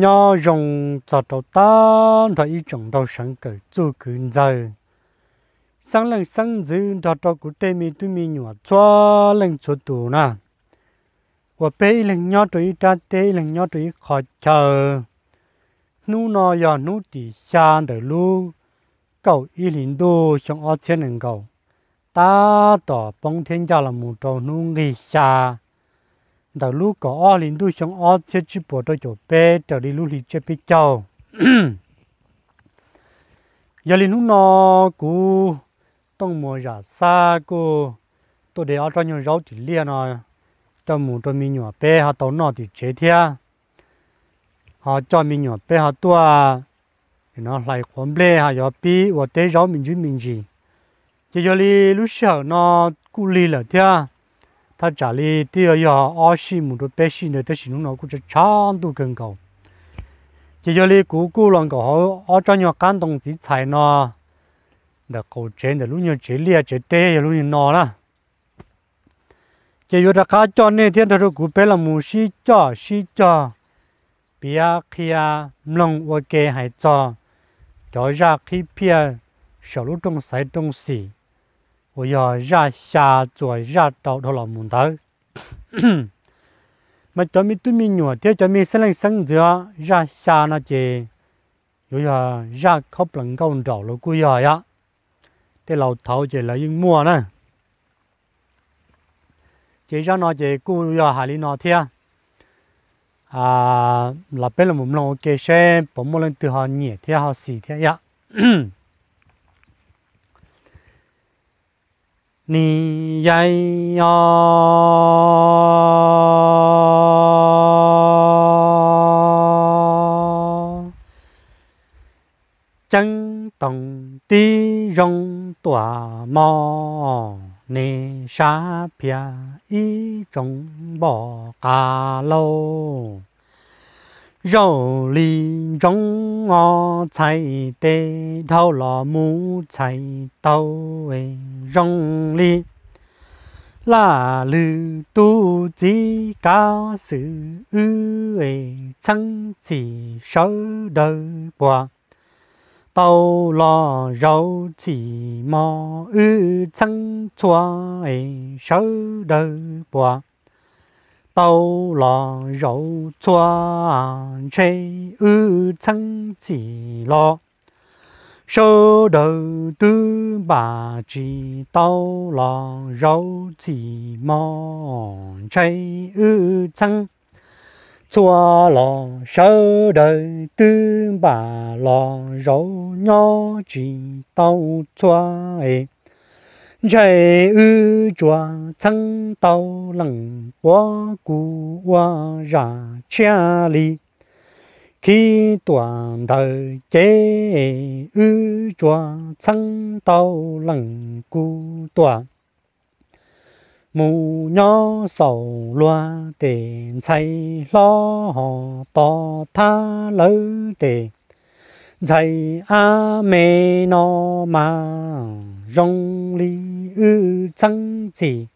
nhỏ rồng cho đầu ta rồi ý trồng đầu sáng cỡ chỗ cứ giờ sáng lần sáng dư đó đó cũng tê mi tu mi nhỏ cho lần chỗ tù na và bé lần nhỏ tuổi ta tê lần nhỏ tuổi khó chờ nu nó giờ nu tì xa đời lu cậu y linh đô xong ở trên lần cậu ta tỏ bóng thiên gia là một trò nu nghỉ xa đầu lúc có o linh đu sống o sẽ chụp bộ đôi chỗ bé trở đi lúc thì chơi bé châu giờ linh lúc nó cú tông mùa giả xa cú, tôi để ở trong nhiều rau thì lia nó cho mù cho mình nhỏ bé họ tàu nọ thì chế thia họ cho mình nhỏ bé họ tua nó lại khốn bê họ nhỏ bé và tế rau mình chứ mình gì chỉ giờ linh lúc sợ nó cú lì là thia 他家里第二要二十亩多百姓的，但是侬估计长度更高。chỉ cho li cú cú lòng cổ họ cho nhau cán đồng chỉ xài nó để cổ chế để lúc nhau chế lia chế tê để lúc nhau nó là chỉ cho ra cá cho nên thiên thời cú bé là mù xí cho xí cho bia kia lòng và kê hải cho cho ra khi bia sầu lúc trong sài trong xì 我要热下做热到到了门头。mà cho mi tu mình nhỏ thế cho mi sinh lên sinh giữa ra xa nó chè rồi giờ ra khóc lần câu trầu lo cua giờ á thế lầu thầu chè là yên mua nè chỉ ra nó chơi, cua giờ hà li nó thế à là bên là một lòng kê xe bỏ một lần từ họ nhảy thế họ xì thế á ni dây o chân tổng tí rong tỏa mò nê sa pia y trong bỏ cà lâu 肉里种我菜地，头老母菜豆诶种里，拉绿肚子高树诶，撑起手 đầu quả. tàu lò rau chỉ mò ư trăng chua ấy sâu đời bò 刀郎揉搓，锤二撑起了；手头的把子刀郎揉起毛，锤二撑搓了手头的把子刀搓黑。chạy ư chùa thăng tàu lăng quá cụ quá ra cha li khi toàn đời chế ư chùa thăng tàu lăng cụ toàn mù nhỏ sầu loa tiền say lo họ to tha lỡ tiền dạy a mê no mà rong li ư trăng chỉ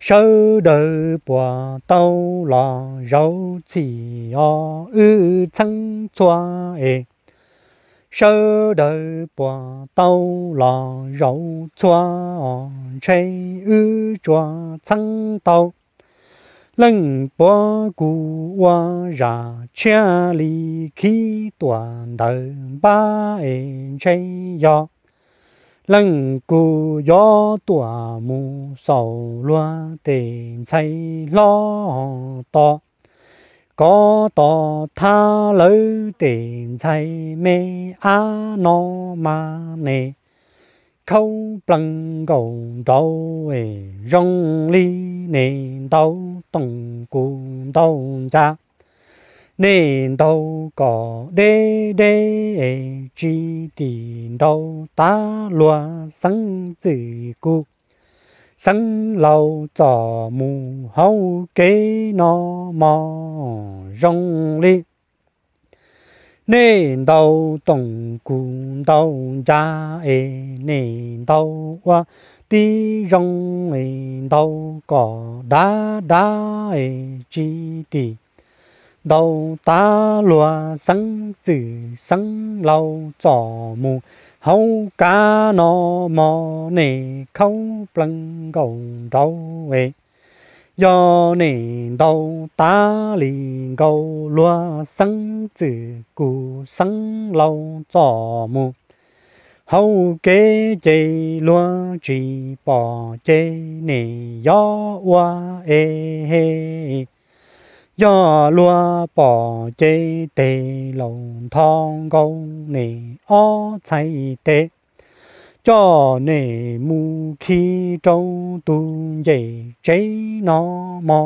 sơ đời bùa tàu lò rau chỉ o ư trăng choa ê sơ đời bùa tàu lò rau choa o chơi ư choa trăng tàu lăng bó cụ hoa ra chia lì khi toàn đời ba em chơi gió lăng cụ gió tủa mù sầu lúa tìm say lo to có to tha lỡ tìm say mê á nó mà nè khâu bằng cầu đâu về rong ly nền đau tổng cụ đau cha nên đâu có để để chỉ đi đâu ta lúa sáng tự cụ sáng lâu cho mù hậu kế nó mò rong li nên đâu tổng cụ đâu cha ê nên đâu qua tí rong ê đâu có đá đá ê chỉ đi đầu ta lúa sáng dữ sáng lau trò mù hậu cá nó mò nè khâu plăng cầu rau về do nè đầu ta lì cầu lúa sáng dữ cù sáng lau trò mù hậu kế chế lúa chỉ bỏ chế nè gió hoa ê hê gió lúa bỏ chế tê lòng thong công nề ó chạy tê cho nề mù khi trâu tu dậy chế nó mò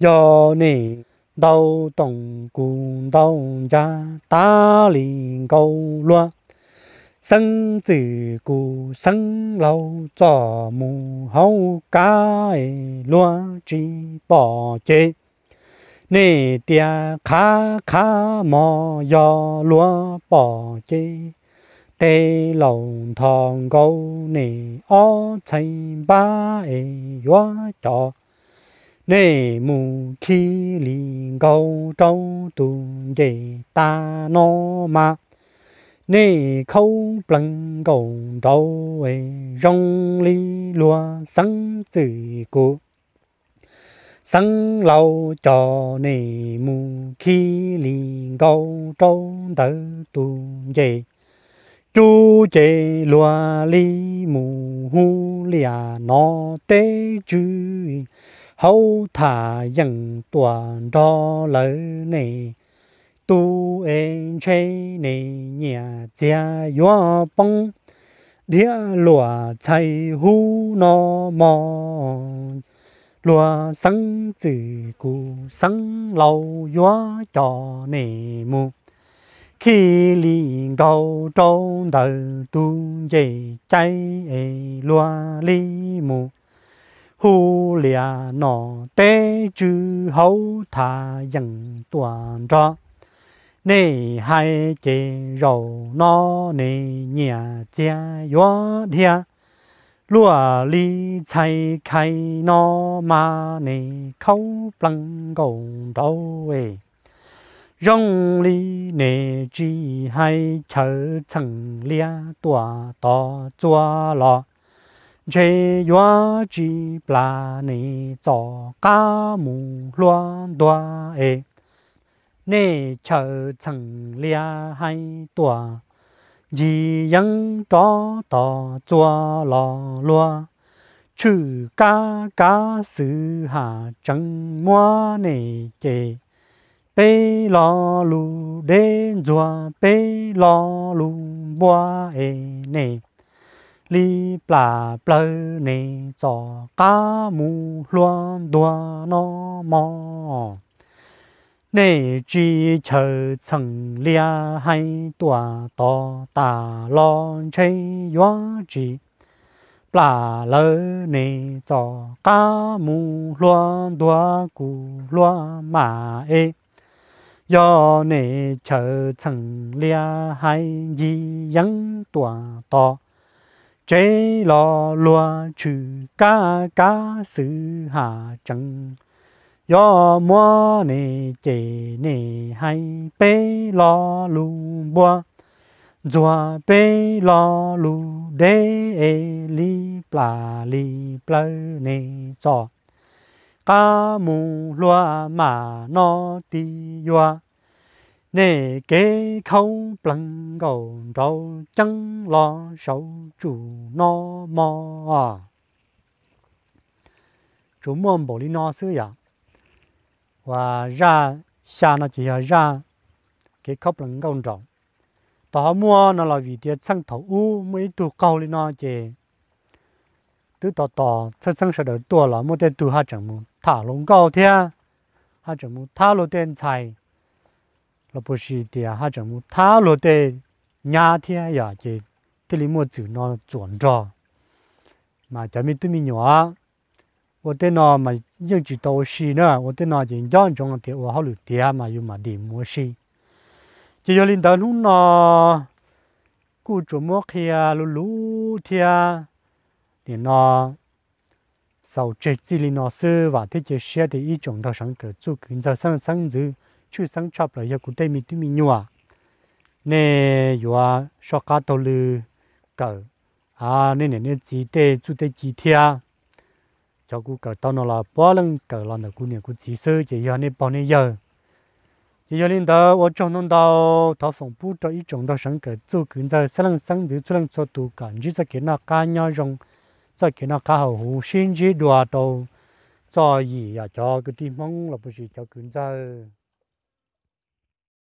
do nề đau tổng cùng đau gia ta liền câu loa 生子古生老做母后家乱七八糟。你爹卡卡莫要乱八糟，地龙堂高你二层八月照。你母气里高照，都得大闹嘛。nê khâu bằng cầu đầu ấy rong li lúa sáng tử cố sáng lâu cho nê mù khi li cầu trâu tử tu dây chú chế lúa li mù hu lia nó tê chư hậu thả dần tuần cho lỡ này tu en chay nè nhà gia yo bông đĩa lụa chay hu no mò lụa sáng chữ cụ sáng lâu yo cho nè mu khi liền cầu trong đầu tu dậy chay e lụa li mu hu lìa nọ tế chư hấu thả dần toàn cho 你还记肉那你娘家月天，落里才开那嘛你口能共到诶，用里你只还吃成俩多多做了。chế yo chi pla ni cho ca mu loan doa e nê chờ chẳng lia hai tuổi dì yăng cho tỏ chua lò lúa chữ cá cá sự hạ chẳng mua nề chê bê lò lù đê rùa bê lò lù bùa ê nề li plà plơ nề cho cá mù loan đùa nó mò 内只求曾烈海多多大浪吹远之，拉楼内造家木乱多古乱马诶，要内求曾烈海一样多多。chế lo lo trừ ca ca sự hạ trần yo mua nè chỉ nè hay bê lo lu bua rùa bê lo lu đê e li pla li pla nè cho ca mù loa mà nó ti yoa nè kế khâu plăng cầu rau chăng lo sầu chủ nó mò à chúng mong bảo lý nó xưa vậy và ra xa nó chỉ là ra cái khóc là công trọng tỏ mua nó là vì tiền sang thầu u mới tu câu lên nó chỉ tứ tỏ tỏ sang sang sợ đỡ tua là mua tiền tu hai chẳng muốn thả lông câu thế hai chẳng muốn thả lô tiền xài là bố sĩ tiền hai chẳng muốn thả lô tiền nhà thế ya chỉ thế là mua chữ nó chuẩn rõ mà chả mi tu mi nhỏ 我对那嘛有几多事呢？我对那人家中的我好了点嘛，有嘛点么事？只要领导弄那，顾琢磨去啊，噜噜去啊，你那 sau chế chỉ linh nó sơ và thế chế xe thì ý chúng ta sáng cỡ chú kính ra sáng sáng dữ chú sáng chập lại yêu cụ tây mi tui nhua nè yua so cá tàu lư cỡ à nè nè chỉ tê chú tê chỉ thia cho cô cờ tao nó là bỏ lưng cờ lần đầu cô niệm cô chỉ sư chỉ giờ nên bao nhiêu giờ chỉ giờ nên đó tôi chọn nó đó thọ phòng bút cho ít chọn đó sáng cờ chú kiến giờ sáng lần sáng giữ chú lần cho tụ cảnh chỉ cho kiến nó cá nhau rong cho kiến nó cá hậu hủ xin chỉ đùa cho gì à cho cái tim mong là bút chỉ cho kiến giờ